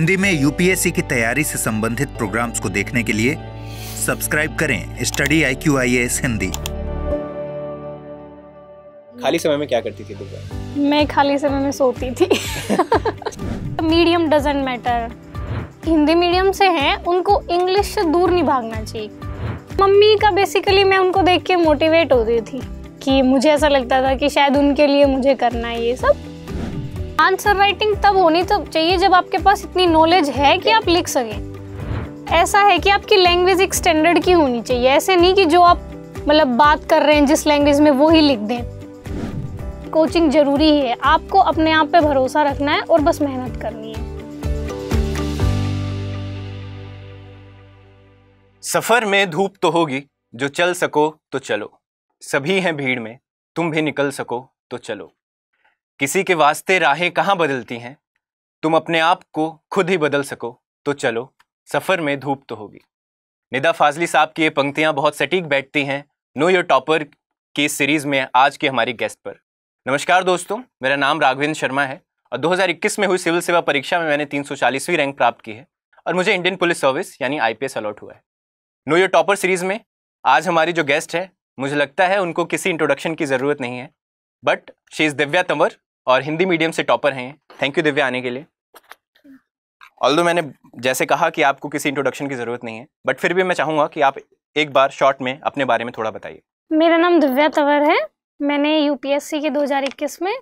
हिंदी में यूपीएससी की तैयारी से संबंधित प्रोग्राम्स को देखने के लिए सब्सक्राइब करें study I Q I S Hindi खाली समय में क्या करती थी दुर्गा मैं खाली समय में सोती थी medium doesn't matter Hindi medium से हैं उनको इंग्लिश से दूर नहीं भागना चाहिए मम्मी का बेसिकली मैं उनको देख के मोटिवेट होती थी कि मुझे ऐसा लगता था कि शायद उनके लिए मुझे करना है ये सब आंसर राइटिंग तब होनी तो चाहिए जब आपके पास इतनी नॉलेज है कि आप लिख सकें ऐसा है कि आपकी लैंग्वेज एक स्टैंडर्ड की होनी चाहिए ऐसे नहीं कि जो आप मतलब बात कर रहे हैं जिस लैंग्वेज में वो ही लिख दें कोचिंग ज़रूरी है आपको अपने आप पे भरोसा रखना है और बस मेहनत करनी है सफ़र में धूप तो होगी जो चल सको तो चलो सभी हैं भीड़ में तुम भी निकल सको तो चलो किसी के वास्ते राहें कहाँ बदलती हैं तुम अपने आप को खुद ही बदल सको तो चलो सफ़र में धूप तो होगी निदा फाजली साहब की ये पंक्तियाँ बहुत सटीक बैठती हैं नो योर टॉपर की सीरीज़ में आज की हमारी गेस्ट पर नमस्कार दोस्तों मेरा नाम राघवेंद्र शर्मा है और 2021 में हुई सिविल सेवा परीक्षा में मैंने 340वीं रैंक प्राप्त की है और मुझे इंडियन पुलिस सर्विस यानी आई अलॉट हुआ है नो योर टॉपर सीरीज़ में आज हमारी जो गेस्ट है मुझे लगता है उनको किसी इंट्रोडक्शन की ज़रूरत नहीं है but she is Divya Tanwar और हिंदी मीडियम से टॉपर हैं थैंक यू दिव्या आने के लिए ऑल मैंने जैसे कहा कि आपको किसी इंट्रोडक्शन की ज़रूरत नहीं है बट फिर भी मैं चाहूँगा कि आप एक बार शॉर्ट में अपने बारे में थोड़ा बताइए मेरा नाम दिव्या तंवर है मैंने यूपीएससी के दो में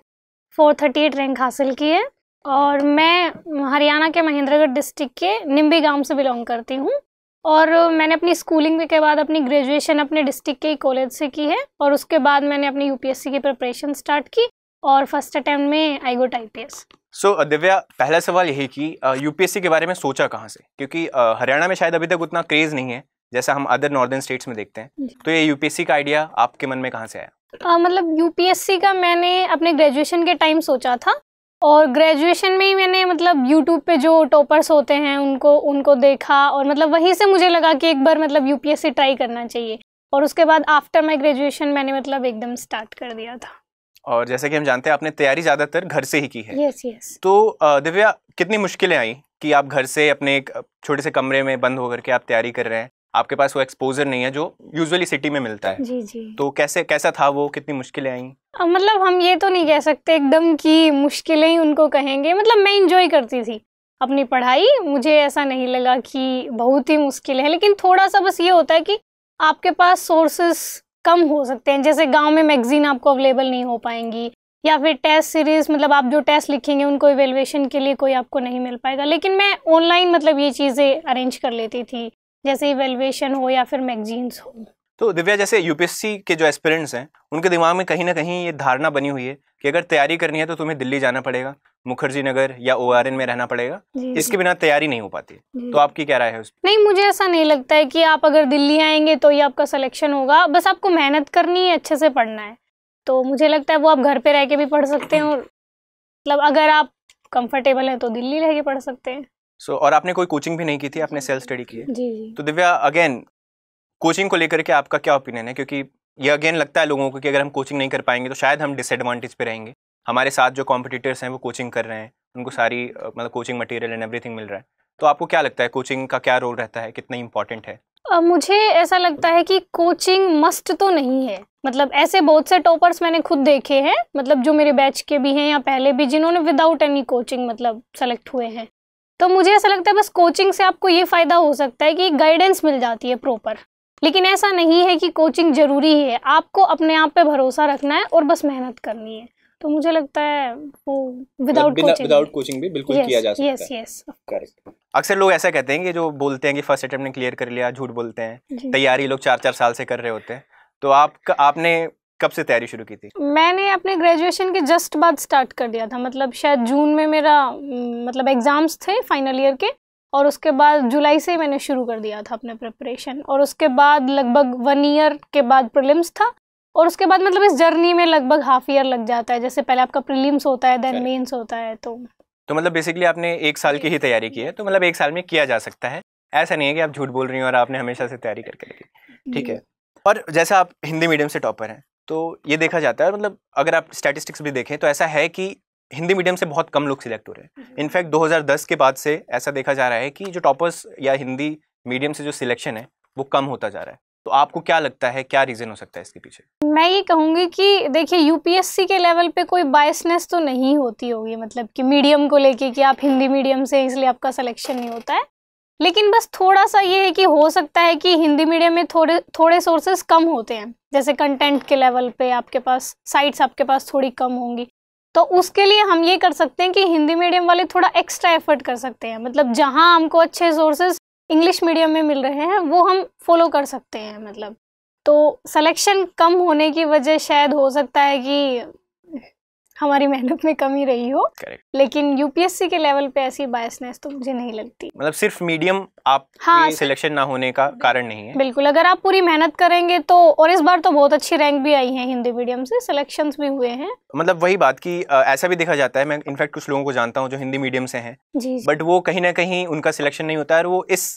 फोर रैंक हासिल की है और मैं हरियाणा के महेंद्रगढ़ डिस्ट्रिक्ट के निम्बी गांव से बिलोंग करती हूँ और मैंने अपनी स्कूलिंग के बाद अपनी ग्रेजुएशन अपने डिस्ट्रिक्ट के कॉलेज से की है और उसके बाद मैंने अपनी यूपीएससी की प्रिपरेशन स्टार्ट की और फर्स्ट अटेम्प्ट में I got P so so, uh, Divya पहला सवाल यही कि यूपीएससी uh, के बारे में सोचा कहाँ से क्योंकि uh, हरियाणा में शायद अभी तक उतना क्रेज नहीं है जैसा हम अदर नॉर्दर्न स्टेट्स में देखते हैं तो ये यूपीएससी का आइडिया आपके मन में कहाँ से आया आ, मतलब यूपीएससी का मैंने अपने ग्रेजुएशन के टाइम सोचा था और ग्रेजुएशन में ही मैंने मतलब यूट्यूब पे जो टॉपर्स होते हैं उनको उनको देखा और मतलब वहीं से मुझे लगा कि एक बार मतलब यूपीएससी ट्राई करना चाहिए और उसके बाद आफ्टर माई ग्रेजुएशन मैंने मतलब एकदम स्टार्ट कर दिया था और जैसे कि हम जानते हैं आपने तैयारी ज़्यादातर घर से ही की है yes, yes. तो दिव्या कितनी मुश्किलें आई कि आप घर से अपने एक छोटे से कमरे में बंद होकर के आप तैयारी कर रहे हैं आपके पास वो एक्सपोजर नहीं है जो यूजुअली सिटी में मिलता है जी जी तो कैसे कैसा था वो कितनी मुश्किलें आई मतलब हम ये तो नहीं कह सकते एकदम की मुश्किलें ही उनको कहेंगे मतलब मैं इंजॉय करती थी अपनी पढ़ाई मुझे ऐसा नहीं लगा कि बहुत ही मुश्किल है लेकिन थोड़ा सा बस ये होता है कि आपके पास सोर्सेस कम हो सकते हैं जैसे गांव में मैगजीन आपको अवेलेबल नहीं हो पाएंगी या फिर टेस्ट सीरीज मतलब आप जो टेस्ट लिखेंगे उनको इवेलुएशन के लिए कोई आपको नहीं मिल पाएगा लेकिन मैं ऑनलाइन मतलब ये चीज़ें अरेंज कर लेती थी जैसे इवेलुएशन हो या फिर मैगजीन्स हो तो दिव्या जैसे यूपीएससी के जो एस्पिरेंट्स हैं उनके दिमाग में कहीं ना कहीं ये धारणा बनी हुई है कि अगर तैयारी करनी है तो तुम्हें दिल्ली जाना पड़ेगा मुखर्जी नगर या ओ में रहना पड़ेगा इसके बिना तैयारी नहीं हो पाती तो आपकी क्या राय है उस नहीं मुझे ऐसा नहीं लगता है कि आप अगर दिल्ली आएंगे तो ये आपका सिलेक्शन होगा बस आपको मेहनत करनी है अच्छे से पढ़ना है तो मुझे लगता है वो आप घर पे रह के भी पढ़ सकते हैं और मतलब अगर आप कंफर्टेबल हैं तो दिल्ली रह के पढ़ सकते हैं सो so, और आपने कोई कोचिंग भी नहीं की थी आपने सेल्फ स्टडी की है जी जी तो दिव्या अगेन कोचिंग को लेकर के आपका क्या ओपिनियन है क्योंकि ये अगेन लगता है लोगों को कि अगर हम कोचिंग नहीं कर पाएंगे तो शायद हम डिसएडवांटेज पे रहेंगे हमारे साथ जो कॉम्पिटिटर्स हैं वो कोचिंग कर रहे हैं उनको सारी मतलब कोचिंग मटेरियल एंड एवरीथिंग मिल रहा है तो आपको क्या लगता है कोचिंग का क्या रोल रहता है कितना इंपॉर्टेंट है Uh, मुझे ऐसा लगता है कि कोचिंग मस्ट तो नहीं है मतलब ऐसे बहुत से टॉपर्स मैंने खुद देखे हैं मतलब जो मेरे बैच के भी हैं या पहले भी जिन्होंने विदाउट एनी कोचिंग मतलब सेलेक्ट हुए हैं तो मुझे ऐसा लगता है बस कोचिंग से आपको ये फ़ायदा हो सकता है कि गाइडेंस मिल जाती है प्रॉपर लेकिन ऐसा नहीं है कि कोचिंग ज़रूरी है आपको अपने आप पे भरोसा रखना है और बस मेहनत करनी है तो मुझे लगता है वो विदाउट विदाउट कोचिंग भी बिल्कुल yes, किया जा सकता yes, है यस यस करेक्ट अक्सर लोग ऐसा कहते हैं कि जो बोलते हैं कि फर्स्ट अटेम्प्ट ने क्लियर कर लिया झूठ बोलते हैं तैयारी लोग चार चार साल से कर रहे होते हैं तो आप आपने कब से तैयारी शुरू की थी मैंने अपने ग्रेजुएशन के जस्ट बाद स्टार्ट कर दिया था मतलब शायद जून में मेरा मतलब एग्जाम्स थे फाइनल ईयर के और उसके बाद जुलाई से ही मैंने शुरू कर दिया था अपने प्रिपरेशन और उसके बाद लगभग वन ईयर के बाद प्रिलिम्स था और उसके बाद मतलब इस जर्नी में लगभग हाफ ईयर लग जाता है जैसे पहले आपका प्रिलिम्स होता है देन मेंस होता है तो तो मतलब बेसिकली आपने एक साल की ही तैयारी की है तो मतलब एक साल में किया जा सकता है ऐसा नहीं है कि आप झूठ बोल रही हो और आपने हमेशा से तैयारी करके रखी ठीक है और जैसे आप हिंदी मीडियम से टॉपर हैं तो ये देखा जाता है मतलब अगर आप स्टैटिस्टिक्स भी देखें तो ऐसा है कि हिंदी मीडियम से बहुत कम लोग सिलेक्ट हो रहे हैं इनफैक्ट 2010 के बाद से ऐसा देखा जा रहा है कि जो टॉपर्स या हिंदी मीडियम से जो सिलेक्शन है वो कम होता जा रहा है तो आपको क्या लगता है क्या रीज़न हो सकता है इसके पीछे मैं ये कहूंगी कि देखिए यूपीएससी के लेवल पे कोई बायसनेस तो नहीं होती होगी मतलब कि मीडियम को लेके कि आप हिंदी मीडियम से इसलिए आपका सिलेक्शन नहीं होता है लेकिन बस थोड़ा सा ये है कि हो सकता है कि हिंदी मीडियम में थोड़े थोड़े सोर्सेज कम होते हैं जैसे कंटेंट के लेवल पे आपके पास साइट्स आपके पास थोड़ी कम होंगी तो उसके लिए हम ये कर सकते हैं कि हिंदी मीडियम वाले थोड़ा एक्स्ट्रा एफर्ट कर सकते हैं मतलब जहाँ हमको अच्छे सोर्सेज इंग्लिश मीडियम में मिल रहे हैं वो हम फॉलो कर सकते हैं मतलब तो सिलेक्शन कम होने की वजह शायद हो सकता है कि हमारी मेहनत में कमी रही हो Correct. लेकिन यूपीएससी के लेवल पे ऐसी बायसनेस तो मुझे नहीं लगती मतलब सिर्फ मीडियम आप हाँ सिलेक्शन ना होने का कारण नहीं है बिल्कुल अगर आप पूरी मेहनत करेंगे तो और इस बार तो बहुत अच्छी रैंक भी आई है हिंदी मीडियम से सिलेक्शन भी हुए हैं मतलब वही बात की ऐसा भी देखा जाता है मैं इनफैक्ट कुछ लोगों को जानता हूँ जो हिंदी मीडियम से है बट वो कहीं ना कहीं उनका सिलेक्शन नहीं होता है वो इस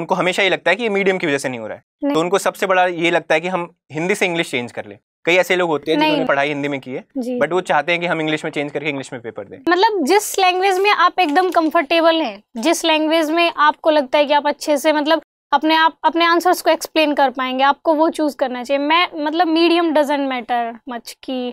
उनको हमेशा ये लगता है कि ये मीडियम की वजह से नहीं हो रहा है तो उनको सबसे बड़ा ये लगता है कि हम हिंदी से इंग्लिश चेंज कर ले कई ऐसे लोग होते हैं जिन्होंने पढ़ाई हिंदी में की है बट वो चाहते हैं कि हम इंग्लिश में चेंज करके इंग्लिश में पेपर दें मतलब जिस लैंग्वेज में आप एकदम कंफर्टेबल हैं जिस लैंग्वेज में आपको लगता है कि आप अच्छे से मतलब अपने आप अपने आंसर्स को एक्सप्लेन कर पाएंगे आपको वो चूज करना चाहिए मैं मतलब मीडियम डजेंट मैटर मच की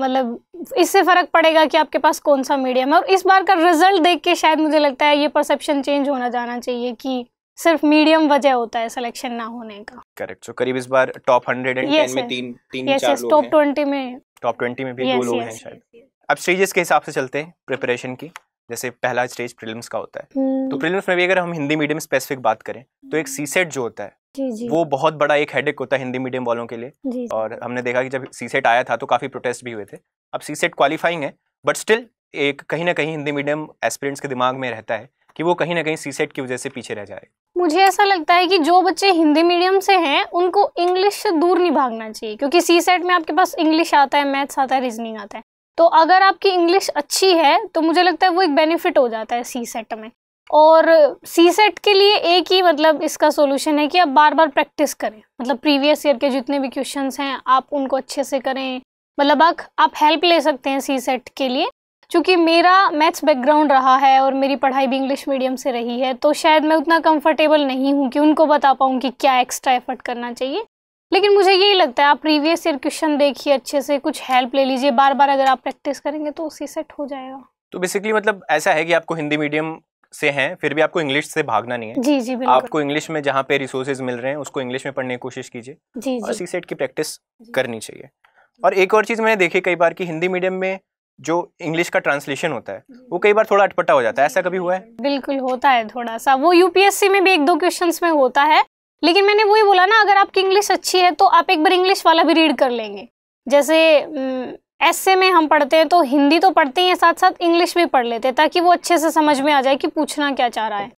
मतलब इससे फ़र्क पड़ेगा कि आपके पास कौन सा मीडियम है और इस बार का रिजल्ट देख के शायद मुझे लगता है ये परसेप्शन चेंज होना जाना चाहिए कि सिर्फ मीडियम वजह होता है सिलेक्शन ना होने का करेक्ट सो so, करीब इस बार टॉप हंड्रेड एंड टेन में तीन तीन yes, चार yes, लोग टॉप ट्वेंटी में टॉप ट्वेंटी में भी yes, दो लोग yes, हैं शायद अब स्टेजेस के हिसाब से चलते हैं प्रिपरेशन की जैसे पहला स्टेज प्रीलिम्स का होता है तो प्रीलिम्स हम्म। में भी अगर हम हिंदी मीडियम स्पेसिफिक बात करें तो एक सी हम्म। सेट जो होता है जी जी। वो बहुत बड़ा एक हेडेक होता है हिंदी मीडियम वालों के लिए और हमने देखा कि जब सी सेट आया था तो काफ़ी प्रोटेस्ट भी हुए थे अब सी सेट क्वालिफाइंग है बट स्टिल एक कहीं ना कहीं हिंदी मीडियम एस्पिरेंट्स के दिमाग में रहता है कि वो कहीं ना कहीं सी सेट की वजह से पीछे रह जाए मुझे ऐसा लगता है कि जो बच्चे हिंदी मीडियम से हैं उनको इंग्लिश से दूर नहीं भागना चाहिए क्योंकि सी सेट में आपके पास इंग्लिश आता है मैथ्स आता है रीजनिंग आता है तो अगर आपकी इंग्लिश अच्छी है तो मुझे लगता है वो एक बेनिफिट हो जाता है सी सेट में और सी सेट के लिए एक ही मतलब इसका सोल्यूशन है कि आप बार बार प्रैक्टिस करें मतलब प्रीवियस ईयर के जितने भी क्वेश्चंस हैं आप उनको अच्छे से करें मतलब आप आप हेल्प ले सकते हैं सी सेट के लिए चूँकि मेरा मैथ्स बैकग्राउंड रहा है और मेरी पढ़ाई भी इंग्लिश मीडियम से रही है तो शायद मैं उतना कंफर्टेबल नहीं हूँ कि उनको बता पाऊँ कि क्या एक्स्ट्रा एफर्ट करना चाहिए लेकिन मुझे यही लगता है आप प्रीवियस ईयर क्वेश्चन देखिए अच्छे से कुछ हेल्प ले लीजिए बार बार अगर आप प्रैक्टिस करेंगे तो उसी सेट हो जाएगा तो बेसिकली मतलब ऐसा है कि आपको हिंदी मीडियम से हैं फिर भी आपको इंग्लिश से भागना नहीं है जी जी बिल्कुल आपको इंग्लिश में जहाँ पे रिसोर्सेज मिल रहे हैं उसको इंग्लिश में पढ़ने की कोशिश कीजिए जी जी सी सेट की प्रैक्टिस करनी चाहिए और एक और चीज़ मैंने देखी कई बार कि हिंदी मीडियम में जो इंग्लिश का ट्रांसलेशन होता है वो कई बार थोड़ा अटपटा हो जाता है ऐसा कभी हुआ है बिल्कुल होता है थोड़ा सा वो यूपीएससी में भी एक दो क्वेश्चन में होता है लेकिन मैंने वही बोला ना अगर आपकी इंग्लिश अच्छी है तो आप एक बार इंग्लिश वाला भी रीड कर लेंगे जैसे एस में हम पढ़ते हैं तो हिंदी तो पढ़ते ही हैं साथ साथ इंग्लिश भी पढ़ लेते हैं ताकि वो अच्छे से समझ में आ जाए कि पूछना क्या चाह रहा है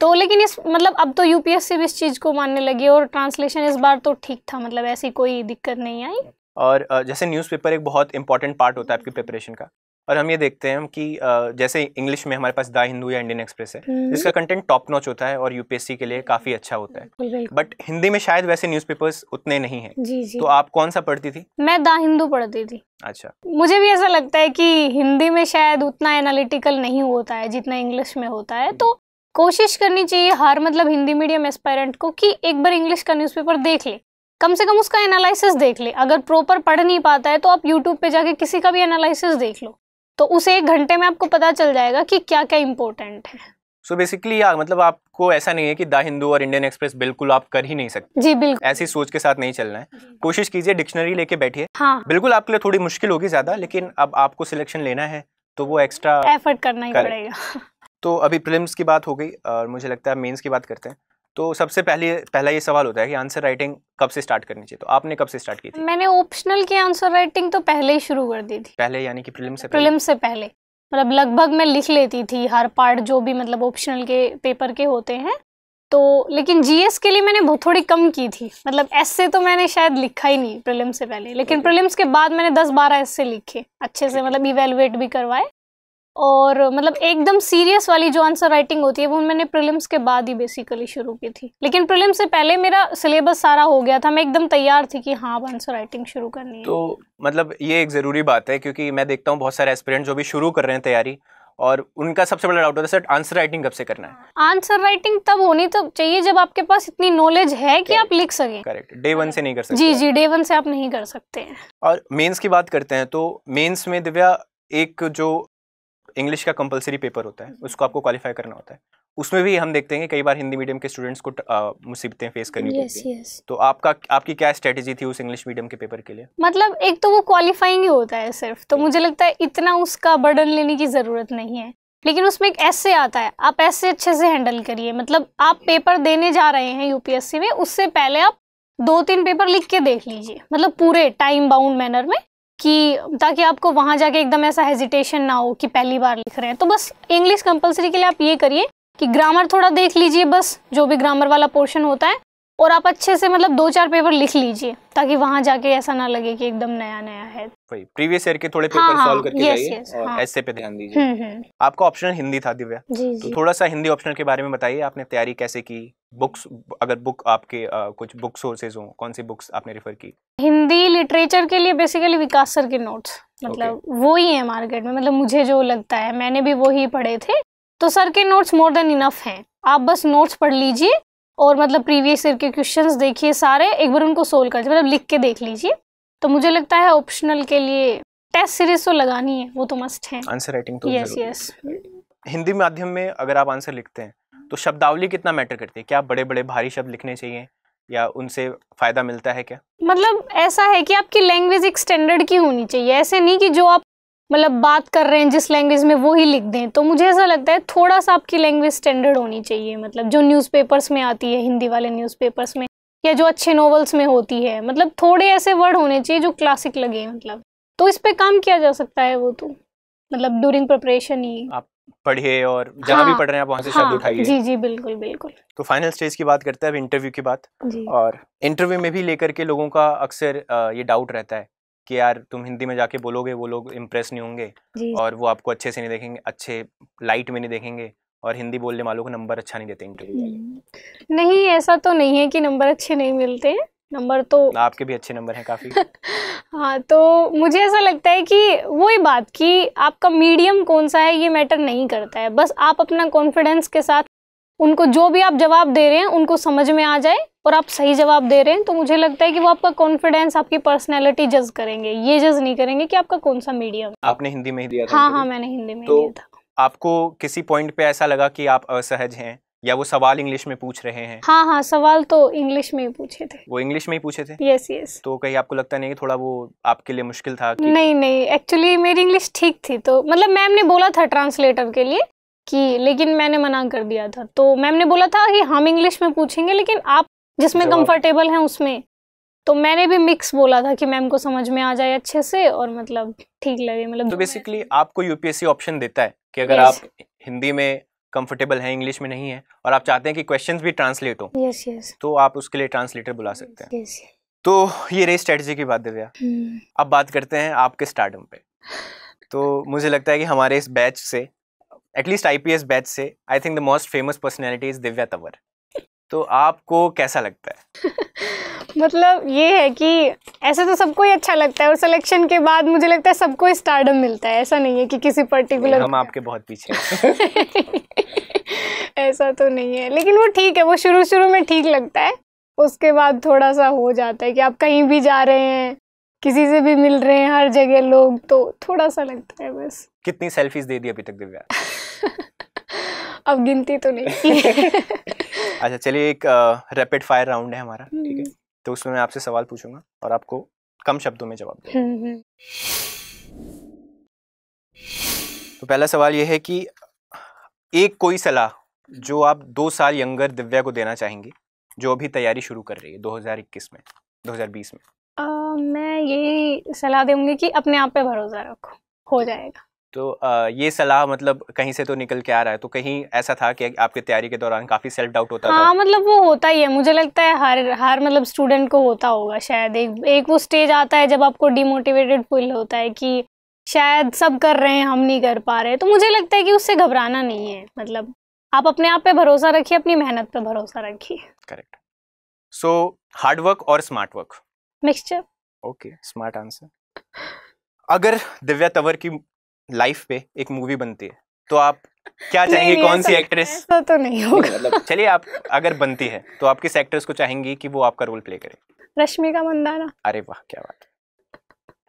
तो लेकिन इस मतलब अब तो यूपीएससी भी इस चीज़ को मानने लगी और ट्रांसलेशन इस बार तो ठीक था मतलब ऐसी कोई दिक्कत नहीं आई और जैसे न्यूज़पेपर एक बहुत इंपॉर्टेंट पार्ट होता है आपकी प्रिपरेशन हम्म। का और हम ये देखते हैं कि जैसे इंग्लिश में हमारे पास द हिंदू या इंडियन एक्सप्रेस है जिसका कंटेंट टॉप नॉच होता है और यूपीएससी के लिए काफ़ी अच्छा होता है बट हिंदी में शायद वैसे न्यूज़पेपर्स उतने नहीं हैं तो आप कौन सा पढ़ती थी मैं द हिंदू पढ़ती थी अच्छा मुझे भी ऐसा लगता है कि हिंदी में शायद उतना एनालिटिकल नहीं होता है जितना इंग्लिश में होता है तो हम्म। कोशिश करनी चाहिए हर मतलब हिंदी मीडियम एस्पायरेंट को कि एक बार इंग्लिश का न्यूज़पेपर देख ले कम से कम उसका एनालिसिस देख ले अगर प्रॉपर पढ़ नहीं पाता है तो आप यूट्यूब पे जाके किसी का भी एनालिसिस देख लो तो उसे एक घंटे में आपको पता चल जाएगा कि क्या क्या इंपॉर्टेंट है सो बेसिकली यार मतलब आपको ऐसा नहीं है कि द हिंदू और इंडियन एक्सप्रेस बिल्कुल आप कर ही नहीं सकते जी बिल्कुल ऐसी सोच के साथ नहीं चलना है कोशिश कीजिए डिक्शनरी लेके बैठिए हाँ बिल्कुल आपके लिए थोड़ी मुश्किल होगी ज्यादा लेकिन अब आपको सिलेक्शन लेना है तो वो एक्स्ट्रा एफर्ट करना ही पड़ेगा तो अभी प्रिलिम्स की बात हो गई और मुझे लगता है मेंस की बात करते हैं तो सबसे पहले पहला ये सवाल होता है कि आंसर राइटिंग कब से स्टार्ट करनी चाहिए तो आपने कब से स्टार्ट की थी मैंने ऑप्शनल की आंसर राइटिंग तो पहले ही शुरू कर दी थी पहले यानी कि प्रिलिम से प्रिलिम से पहले मतलब लगभग मैं लिख लेती थी हर पार्ट जो भी मतलब ऑप्शनल के पेपर के होते हैं तो लेकिन जीएस के लिए मैंने बहुत थोड़ी कम की थी मतलब ऐसे तो मैंने शायद लिखा ही नहीं प्रिलिम्स से पहले लेकिन प्रिलिम्स के बाद मैंने दस बारह ऐसे लिखे अच्छे से मतलब इवेलुएट भी करवाए और मतलब एकदम सीरियस वाली जो आंसर राइटिंग होती है वो मैंने प्रिलिम्स के बाद ही बेसिकली शुरू की थी लेकिन प्रिलिम्स से पहले मेरा सिलेबस सारा हो गया था मैं एकदम तैयार थी कि हाँ आंसर राइटिंग शुरू करनी है तो मतलब ये एक ज़रूरी बात है क्योंकि मैं देखता हूँ बहुत सारे एस्पिरेंट जो भी शुरू कर रहे हैं तैयारी और उनका सबसे बड़ा डाउट होता है सर आंसर राइटिंग कब से करना है आंसर हाँ, राइटिंग तब होनी तो चाहिए जब आपके पास इतनी नॉलेज है कि आप लिख सके करेक्ट डे वन से नहीं कर सकते जी जी डे वन से आप नहीं कर सकते हैं और मेंस की बात करते हैं तो मेंस में दिव्या एक जो इंग्लिश का कंपलसरी पेपर होता है हम्म। उसको आपको क्वालिफाई करना होता है उसमें भी हम देखते हैं कि कई बार हिंदी मीडियम के स्टूडेंट्स को मुसीबतें फेस करनी yes, पड़ती yes. तो आपका आपकी क्या स्ट्रेटेजी थी उस इंग्लिश मीडियम के पेपर के लिए मतलब एक तो वो क्वालिफाइंग ही होता है सिर्फ तो मुझे लगता है इतना उसका बर्डन लेने की ज़रूरत नहीं है लेकिन उसमें एक ऐसे आता है आप ऐसे अच्छे से हैंडल करिए मतलब आप पेपर देने जा रहे हैं यूपीएससी में उससे पहले आप दो तीन पेपर लिख के देख लीजिए मतलब पूरे टाइम बाउंड मैनर में कि ताकि आपको वहाँ जाके एकदम ऐसा हेजिटेशन ना हो कि पहली बार लिख रहे हैं तो बस इंग्लिश कंपलसरी के लिए आप ये करिए कि ग्रामर थोड़ा देख लीजिए बस जो भी ग्रामर वाला पोर्शन होता है और आप अच्छे से मतलब दो चार पेपर लिख लीजिए ताकि वहाँ जाके ऐसा ना लगे कि एकदम नया नया है प्रीवियस ईयर के थोड़े पेपर हाँ, सॉल्व हाँ, करके जाइए और हाँ. ऐसे पे ध्यान दीजिए हम्म, हम्म। आपका ऑप्शन हिंदी था दिव्या जी, तो जी. थोड़ा सा हिंदी ऑप्शन के बारे में बताइए आपने तैयारी कैसे की बुक्स अगर बुक आपके आ, कुछ बुक सोर्सेज हो कौन सी बुक्स आपने रेफर की हिंदी लिटरेचर के लिए बेसिकली विकास सर के नोट्स मतलब वो ही है मार्केट में मतलब मुझे जो लगता है मैंने भी वो ही पढ़े थे तो सर के नोट्स मोर देन इनफ हैं आप बस नोट्स पढ़ लीजिए और मतलब प्रीवियस ईयर के क्वेश्चन देखिए सारे एक बार उनको सोल्व कर मतलब लिख के देख लीजिए तो मुझे लगता है ऑप्शनल के लिए टेस्ट सीरीज तो लगानी है वो तो मस्ट है आंसर राइटिंग तो यस यस हिंदी माध्यम में अगर आप आंसर लिखते हैं तो शब्दावली कितना मैटर करती है क्या बड़े बड़े भारी शब्द लिखने चाहिए या उनसे फायदा मिलता है क्या मतलब ऐसा है कि आपकी लैंग्वेज एक स्टैंडर्ड की होनी चाहिए ऐसे नहीं कि जो आप मतलब बात कर रहे हैं जिस लैंग्वेज में वो ही लिख दें तो मुझे ऐसा लगता है थोड़ा सा आपकी लैंग्वेज स्टैंडर्ड होनी चाहिए मतलब जो न्यूज़पेपर्स में आती है हिंदी वाले न्यूज़पेपर्स में या जो अच्छे नॉवेल्स में होती है मतलब थोड़े ऐसे वर्ड होने चाहिए जो क्लासिक लगे मतलब तो इस पर काम किया जा सकता है वो तो मतलब ड्यूरिंग प्रिपरेशन ही आप पढ़िए और जहाँ हाँ, भी पढ़ रहे हैं आप वहाँ से शब्द हाँ, उठाइए जी जी बिल्कुल बिल्कुल तो फाइनल स्टेज की बात करते हैं अब इंटरव्यू की बात और इंटरव्यू में भी लेकर के लोगों का अक्सर ये डाउट रहता है कि यार तुम हिंदी में जाके बोलोगे वो लोग इम्प्रेस नहीं होंगे और वो आपको अच्छे से नहीं देखेंगे अच्छे लाइट में नहीं देखेंगे और हिंदी बोलने वालों को नंबर अच्छा नहीं देते इंटरव्यू हम्म। नहीं ऐसा तो नहीं है कि नंबर अच्छे नहीं मिलते नंबर तो आपके भी अच्छे नंबर हैं काफ़ी हाँ तो मुझे ऐसा लगता है कि वही बात कि आपका मीडियम कौन सा है ये मैटर नहीं करता है बस आप अपना कॉन्फिडेंस के साथ उनको जो भी आप जवाब दे रहे हैं उनको समझ में आ जाए और आप सही जवाब दे रहे हैं तो मुझे लगता है कि वो आपका कॉन्फिडेंस आपकी पर्सनैलिटी जज करेंगे ये जज नहीं करेंगे कि आपका कौन सा मीडियम आपने हिंदी में ही दिया था हाँ हाँ मैंने हिंदी में तो दिया था आपको किसी पॉइंट पे ऐसा लगा कि आप असहज हैं या वो सवाल इंग्लिश में पूछ रहे हैं हाँ हाँ सवाल तो इंग्लिश में ही पूछे थे वो इंग्लिश में ही पूछे थे यस यस तो कहीं आपको लगता नहीं थोड़ा वो आपके लिए मुश्किल था कि... नहीं नहीं एक्चुअली मेरी इंग्लिश ठीक थी तो मतलब मैम ने बोला था ट्रांसलेटर के लिए कि लेकिन मैंने मना कर दिया था तो मैम ने बोला था कि हम इंग्लिश में पूछेंगे लेकिन आप जिसमें कंफर्टेबल हैं उसमें तो मैंने भी मिक्स बोला था कि मैम को समझ में आ जाए अच्छे से और मतलब ठीक लगे मतलब तो बेसिकली आपको यूपीएससी ऑप्शन देता है कि अगर yes. आप हिंदी में कंफर्टेबल हैं इंग्लिश में नहीं है और आप चाहते हैं कि क्वेश्चन भी ट्रांसलेट हो यस yes, यस yes. तो आप उसके लिए ट्रांसलेटर बुला सकते हैं yes, yes. तो ये रही स्ट्रेटजी की बात दिव्या हम्म। अब बात करते हैं आपके स्टार्टअप पे तो मुझे लगता है कि हमारे इस बैच से at least I P S batch से I think the most famous personality is Divya Tanwar तो आपको कैसा लगता है मतलब ये है कि ऐसे तो सबको ही अच्छा लगता है और सिलेक्शन के बाद मुझे लगता है सबको स्टार्डम मिलता है ऐसा नहीं है कि किसी पर्टिकुलर हम आपके बहुत पीछे ऐसा तो नहीं है लेकिन वो ठीक है वो शुरू शुरू में ठीक लगता है उसके बाद थोड़ा सा हो जाता है कि आप कहीं भी जा रहे हैं किसी से भी मिल रहे हैं हर जगह लोग तो थोड़ा सा लगता है बस कितनी सेल्फीज दे दी अभी तक दिव्या अब गिनती तो नहीं अच्छा चलिए एक रैपिड फायर राउंड है हमारा ठीक है हम्म। तो उसमें मैं आपसे सवाल पूछूंगा और आपको कम शब्दों में जवाब हम्म, हम्म। तो पहला सवाल यह है कि एक कोई सलाह जो आप दो साल यंगर दिव्या को देना चाहेंगे जो अभी तैयारी शुरू कर रही है 2021 में 2020 में आ, मैं यही सलाह दूंगी कि अपने आप पे भरोसा रखो हो जाएगा तो आ, ये सलाह मतलब कहीं से तो निकल के आ रहा है तो कहीं ऐसा था कि आपकी तैयारी के दौरान काफी सेल्फ डाउट होता हाँ, था मतलब वो होता ही है मुझे लगता है हर हर मतलब स्टूडेंट को होता होगा शायद एक एक वो स्टेज आता है जब आपको डिमोटिवेटेड फील होता है कि शायद सब कर रहे हैं हम नहीं कर पा रहे तो मुझे लगता है कि उससे घबराना नहीं है मतलब आप अपने आप पे भरोसा रखिए अपनी मेहनत पे भरोसा रखिए करेक्ट सो हार्डवर्क और smart work mixture okay smart answer अगर दिव्या तंवर की लाइफ पे एक मूवी बनती है तो आप क्या चाहेंगे कौन सी एक्ट्रेस ऐसा तो नहीं होगा मतलब चलिए आप अगर बनती है तो आप किस एक्ट्रेस को चाहेंगी कि वो आपका रोल प्ले करे रश्मिका मंदाना अरे वाह क्या बात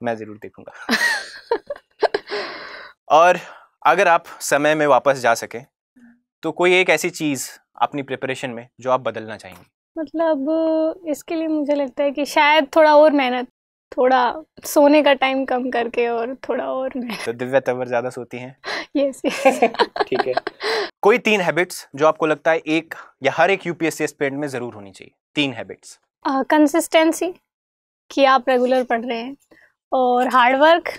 मैं जरूर देखूंगा और अगर आप समय में वापस जा सके तो कोई एक ऐसी चीज अपनी प्रिपरेशन में जो आप बदलना चाहेंगे मतलब इसके लिए मुझे लगता है कि शायद थोड़ा और मेहनत थोड़ा सोने का टाइम कम करके और थोड़ा और तो दिव्या तंवर ज्यादा सोती हैं यस ठीक है कोई तीन हैबिट्स जो आपको लगता है एक या हर एक यूपीएससी एस्पिरेंट में जरूर होनी चाहिए तीन हैबिट्स कंसिस्टेंसी कि आप रेगुलर पढ़ रहे हैं और हार्डवर्क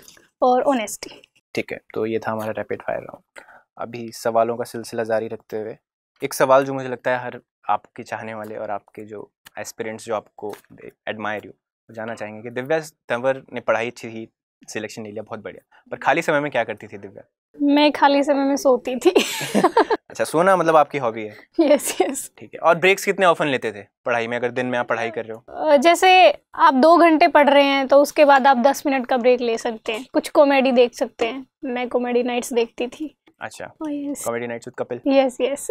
और ऑनेस्टी ठीक है तो ये था हमारा रैपिड फायर राउंड अभी सवालों का सिलसिला जारी रखते हुए एक सवाल जो मुझे लगता है हर आपके चाहने वाले और आपके जो एस्पिरेंट्स जो आपको एडमायर यू वो जानना चाहेंगे कि दिव्या तंवर ने पढ़ाई अच्छी थी सिलेक्शन ले लिया बहुत बढ़िया पर खाली समय में क्या करती थी दिव्या मैं खाली समय में सोती थी अच्छा सोना मतलब आपकी हॉबी है यस यस ठीक है और ब्रेक्स कितने ऑफन लेते थे पढ़ाई में अगर दिन में आप पढ़ाई कर रहे हो जैसे आप दो घंटे पढ़ रहे हैं तो उसके बाद आप दस मिनट का ब्रेक ले सकते हैं कुछ कॉमेडी देख सकते हैं मैं कॉमेडी नाइट्स देखती थी अच्छा comedy nights with Kapil yes yes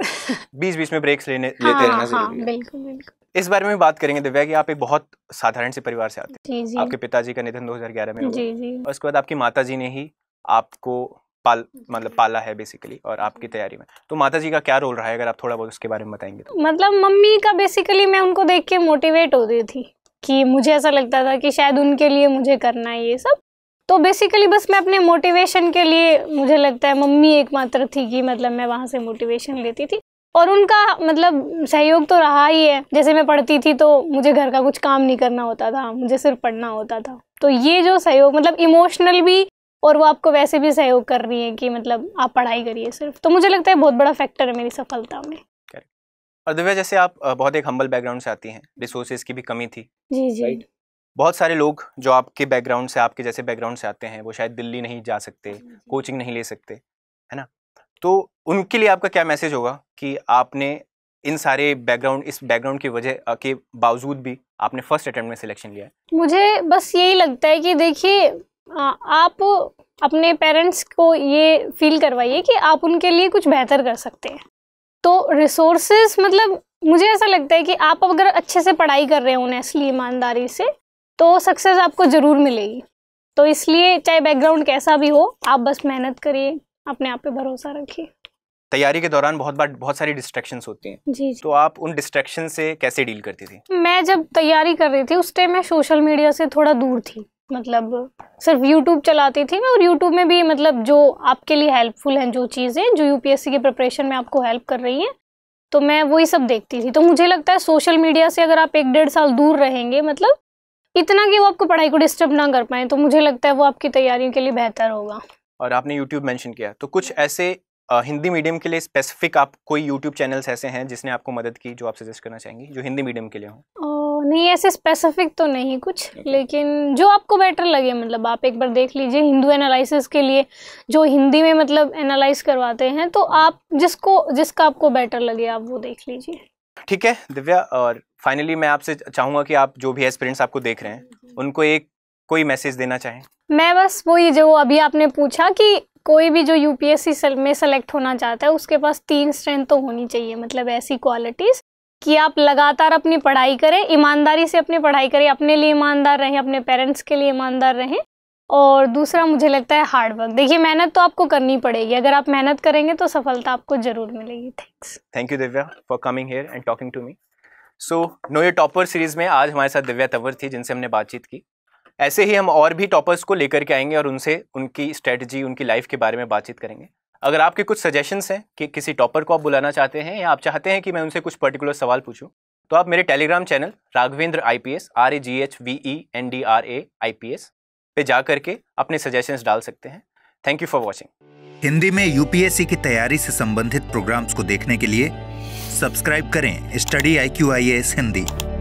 बीच बीच में ब्रेक्स लेने हाँ, लेते रहना हाँ, जरूरी हाँ, बिल्कुल बिल्कुल इस बारे में बात करेंगे दिव्या कि आप एक बहुत साधारण से परिवार से आते हैं आपके पिताजी का निधन 2011 में जी जी और उसके बाद आपकी माताजी ने ही आपको पाल मतलब पाला है बेसिकली और आपकी तैयारी में तो माता जी का क्या रोल रहा है अगर आप थोड़ा बहुत उसके बारे में बताएंगे तो मतलब मम्मी का बेसिकली मैं उनको देख के मोटिवेट होती थी कि मुझे ऐसा लगता था कि शायद उनके लिए मुझे करना है ये सब तो बेसिकली बस मैं अपने मोटिवेशन के लिए मुझे लगता है मम्मी एकमात्र थी कि मतलब मैं वहाँ से मोटिवेशन लेती थी और उनका मतलब सहयोग तो रहा ही है जैसे मैं पढ़ती थी तो मुझे घर का कुछ काम नहीं करना होता था मुझे सिर्फ पढ़ना होता था तो ये जो सहयोग मतलब इमोशनल भी और वो आपको वैसे भी सहयोग कर रही है कि मतलब आप पढ़ाई करिए सिर्फ तो मुझे लगता है बहुत बड़ा फैक्टर है मेरी सफलता में और दिव्या जैसे आप बहुत एक हम्बल बैकग्राउंड से आती हैं रिसोर्सेज की भी कमी थी जी जी right. बहुत सारे लोग जो आपके बैकग्राउंड से आपके जैसे बैकग्राउंड से आते हैं वो शायद दिल्ली नहीं जा सकते कोचिंग नहीं ले सकते है ना तो उनके लिए आपका क्या मैसेज होगा कि आपने इन सारे बैकग्राउंड इस बैकग्राउंड की वजह के बावजूद भी आपने फर्स्ट अटेम्प्ट में सिलेक्शन लिया मुझे बस यही लगता है कि देखिए आप अपने पेरेंट्स को ये फील करवाइए कि आप उनके लिए कुछ बेहतर कर सकते हैं तो रिसोर्सेज मतलब मुझे ऐसा लगता है कि आप अगर अच्छे से पढ़ाई कर रहे हो नेस्टली ईमानदारी से तो सक्सेस आपको ज़रूर मिलेगी तो इसलिए चाहे बैकग्राउंड कैसा भी हो आप बस मेहनत करिए अपने आप पे भरोसा रखिए तैयारी के दौरान बहुत बार बहुत सारी डिस्ट्रेक्शन होती हैं जी, जी तो आप उन डिस्ट्रेक्शन से कैसे डील करती थी मैं जब तैयारी कर रही थी उस टाइम मैं सोशल मीडिया से थोड़ा दूर थी मतलब सिर्फ यूट्यूब चलाती थी मैं और यूट्यूब में भी मतलब जो आपके लिए हेल्पफुल हैं जो चीज़ें जो यूपीएससी के प्रिपरेशन में आपको हेल्प कर रही हैं तो मैं वही सब देखती थी तो मुझे लगता है सोशल मीडिया से अगर आप एक डेढ़ साल दूर रहेंगे मतलब इतना कि वो आपको पढ़ाई को डिस्टर्ब ना कर पाए तो मुझे लगता है वो आपकी तैयारियों के लिए बेहतर होगा और आपने यूट्यूब मैंशन किया तो कुछ ऐसे हिंदी मीडियम के लिए स्पेसिफिक आप कोई यूट्यूब चैनल्स ऐसे हैं जिसने आपको मदद की जो आप सजेस्ट करना चाहेंगे जो हिंदी मीडियम के लिए हो नहीं ऐसे स्पेसिफिक तो नहीं कुछ लेकिन जो आपको बेटर लगे मतलब आप एक बार देख लीजिए हिंदू एनालिसिस के लिए जो हिंदी में मतलब एनालाइज करवाते हैं तो आप जिसको जिसका आपको बेटर लगे आप वो देख लीजिए ठीक है दिव्या और फाइनली मैं आपसे चाहूंगा कि आप जो भी एस्पिरेंट्स आपको देख रहे हैं उनको एक कोई मैसेज देना चाहें मैं बस वही जो अभी आपने पूछा कि कोई भी जो यूपीएससी में सेलेक्ट होना चाहता है उसके पास तीन स्ट्रेंथ तो होनी चाहिए मतलब ऐसी क्वालिटीज़ कि आप लगातार अपनी पढ़ाई करें ईमानदारी से अपनी पढ़ाई करें अपने लिए ईमानदार रहें अपने पेरेंट्स के लिए ईमानदार रहें और दूसरा मुझे लगता है हार्ड वर्क देखिए मेहनत तो आपको करनी पड़ेगी अगर आप मेहनत करेंगे तो सफलता आपको जरूर मिलेगी thanks thank you Divya for coming here and talking to me so know ये टॉपर सीरीज़ में आज हमारे साथ दिव्या तवर थी जिनसे हमने बातचीत की ऐसे ही हम और भी टॉपर्स को लेकर के आएंगे और उनसे उनकी स्ट्रेटजी उनकी लाइफ के बारे में बातचीत करेंगे अगर आपके कुछ सजेशंस हैं कि किसी टॉपर को आप बुलाना चाहते हैं या आप चाहते हैं कि मैं उनसे कुछ पर्टिकुलर सवाल पूछूं तो आप मेरे telegram channel Raghvendra I P S R A G H V E N D R A I P S पे जा करके अपने सजेशंस डाल सकते हैं thank you for watching Hindi में यूपीएससी की तैयारी से संबंधित प्रोग्राम्स को देखने के लिए सब्सक्राइब करें study I Q I S Hindi